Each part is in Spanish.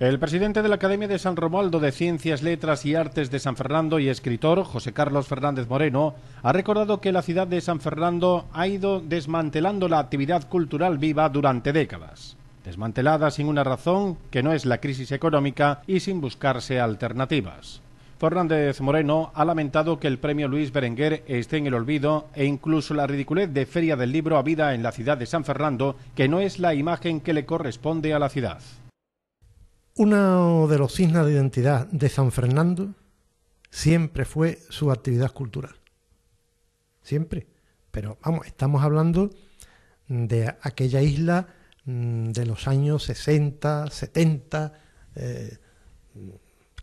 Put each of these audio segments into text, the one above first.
El presidente de la Academia de San Romualdo de Ciencias, Letras y Artes de San Fernando y escritor, José Carlos Fernández Moreno, ha recordado que la ciudad de San Fernando ha ido desmantelando la actividad cultural viva durante décadas. Desmantelada sin una razón, que no es la crisis económica, y sin buscarse alternativas. Fernández Moreno ha lamentado que el premio Luis Berenguer esté en el olvido e incluso la ridiculez de Feria del Libro a vida en la ciudad de San Fernando, que no es la imagen que le corresponde a la ciudad. Uno de los signos de identidad de San Fernando siempre fue su actividad cultural. Siempre. Pero vamos, estamos hablando de aquella isla mm, de los años 60, 70, eh,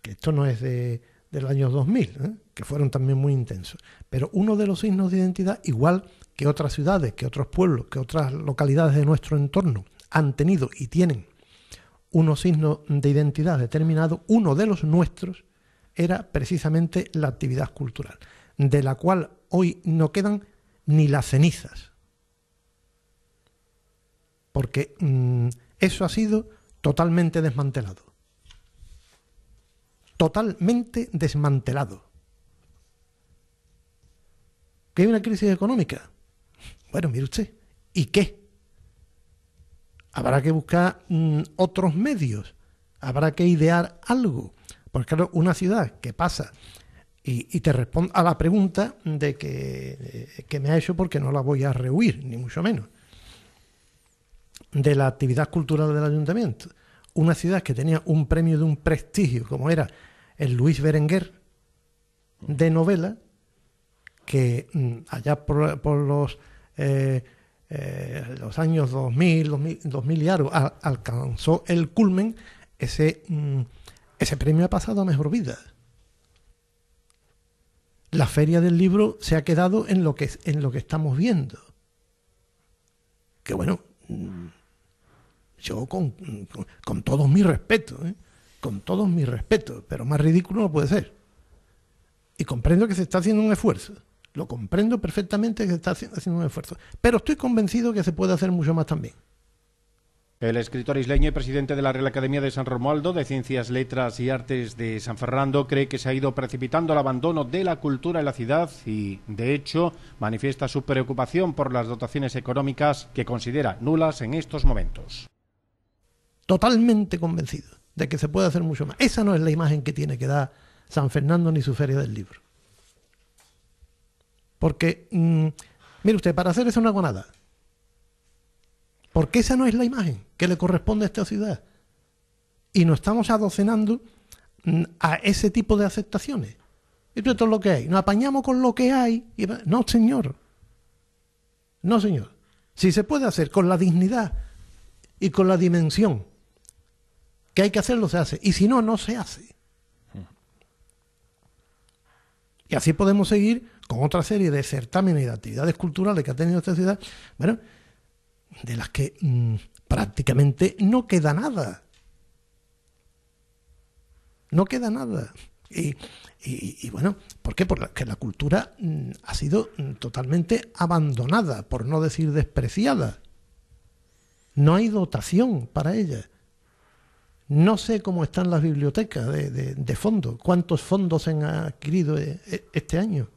que esto no es del año 2000, ¿eh? que fueron también muy intensos. Pero uno de los signos de identidad, igual que otras ciudades, que otros pueblos, que otras localidades de nuestro entorno han tenido y tienen unos signos de identidad determinado uno de los nuestros era precisamente la actividad cultural, de la cual hoy no quedan ni las cenizas. Porque mm, eso ha sido totalmente desmantelado. Totalmente desmantelado. ¿Que hay una crisis económica? Bueno, mire usted, ¿y qué? habrá que buscar mm, otros medios, habrá que idear algo. Porque claro, una ciudad que pasa y, te responde a la pregunta de que, me ha hecho porque no la voy a rehuir, ni mucho menos, de la actividad cultural del ayuntamiento. Una ciudad que tenía un premio de un prestigio, como era el Luis Berenguer de novela, que mm, allá por, los... Eh, eh, los años 2000, 2000, y algo, alcanzó el culmen ese, mm, ese premio ha pasado a Mejor Vida. La feria del libro se ha quedado en lo que, en lo que estamos viendo. Que bueno, mm, yo con, con, todos mis respetos, ¿eh? con todos mis respetos, pero más ridículo no puede ser. Y comprendo que se está haciendo un esfuerzo lo comprendo perfectamente que se está haciendo un esfuerzo, pero estoy convencido que se puede hacer mucho más también. El escritor isleño y presidente de la Real Academia de San Romualdo de Ciencias, Letras y Artes de San Fernando cree que se ha ido precipitando el abandono de la cultura en la ciudad y, de hecho, manifiesta su preocupación por las dotaciones económicas que considera nulas en estos momentos. Totalmente convencido de que se puede hacer mucho más. Esa no es la imagen que tiene que dar San Fernando ni su feria del libro. Porque, mm, mire usted, para hacer eso no hago nada. Porque esa no es la imagen que le corresponde a esta ciudad. Y nos estamos adocenando mm, a ese tipo de aceptaciones. Esto es lo que hay. Nos apañamos con lo que hay. Y... No, señor. No, señor. Si se puede hacer con la dignidad y con la dimensión que hay que hacerlo, se hace. Y si no, no se hace. Mm. Y así podemos seguir con otra serie de certámenes y de actividades culturales que ha tenido esta ciudad, bueno, de las que mm, prácticamente no queda nada. No queda nada. Y, bueno, ¿por qué? Porque la cultura mm, ha sido mm, totalmente abandonada, por no decir despreciada. No hay dotación para ella. No sé cómo están las bibliotecas de, fondo, cuántos fondos, cuántos fondos han adquirido eh, e, este año.